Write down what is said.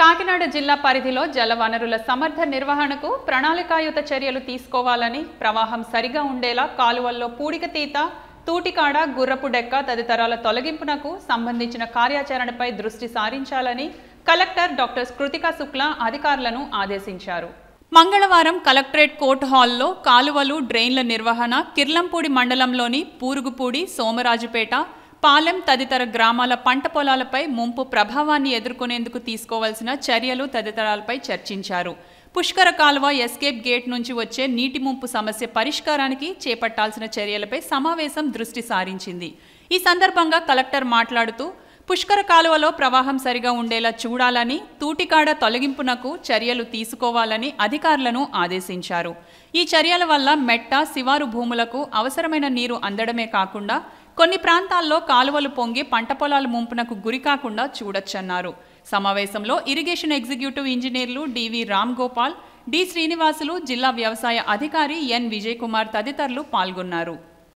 కాకినాడ జిల్లా పరిధిలో జలవనరుల సమర్థ నిర్వహణకు ప్రణాళికాయుత చర్యలు తీసుకోవాలని ప్రవాహం సరిగా ఉండేలా కాలువల్లో పూడిక తీత తూటికాడ గుర్రపు డెక్క తదితరాల తొలగింపునకు సంబంధించిన కార్యాచరణపై దృష్టి సారించాలని కలెక్టర్ డాక్టర్ కృతికా శుక్లా అధికారులను ఆదేశించారు మంగళవారం కలెక్టరేట్ కోర్టు హాల్లో కాలువలు డ్రైన్ల నిర్వహణ కిర్లంపూడి మండలంలోని పూరుగుపూడి సోమరాజుపేట పాలెం తదితర గ్రామాల పంట పొలాలపై ముంపు ప్రభావాన్ని ఎదుర్కొనేందుకు తీసుకోవాల్సిన చర్యలు తదితరాలపై చర్చించారు పుష్కర కాలువ ఎస్కేప్ గేట్ నుంచి వచ్చే నీటి ముంపు సమస్య పరిష్కారానికి చేపట్టాల్సిన చర్యలపై సమావేశం దృష్టి సారించింది ఈ సందర్భంగా కలెక్టర్ మాట్లాడుతూ పుష్కర కాలువలో ప్రవాహం సరిగా ఉండేలా చూడాలని తూటికాడ తొలగింపునకు చర్యలు తీసుకోవాలని అధికారులను ఆదేశించారు ఈ చర్యల వల్ల మెట్ట శివారు భూములకు అవసరమైన నీరు అందడమే కాకుండా కొన్ని ప్రాంతాల్లో కాలువలు పొంగి పంట పొలాల ముంపునకు గురికాకుండా చూడొచ్చన్నారు సమావేశంలో ఇరిగేషన్ ఎగ్జిక్యూటివ్ ఇంజనీర్లు డివి రామ్ గోపాల్ డి శ్రీనివాసులు జిల్లా వ్యవసాయ అధికారి ఎన్ విజయ్ కుమార్ తదితరులు పాల్గొన్నారు